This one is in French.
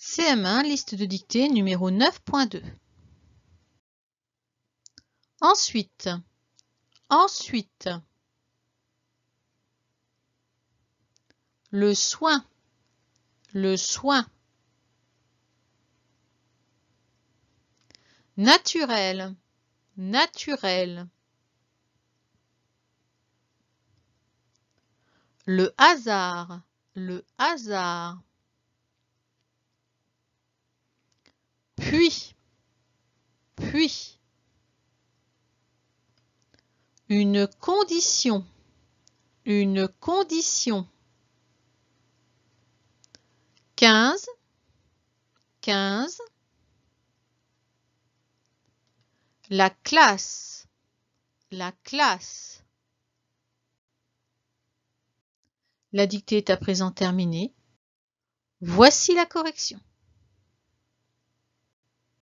CM1, liste de dictée numéro 9.2. Ensuite, ensuite, le soin, le soin, naturel, naturel, le hasard, le hasard, Puis, puis, une condition, une condition. 15, 15. La classe, la classe. La dictée est à présent terminée. Voici la correction.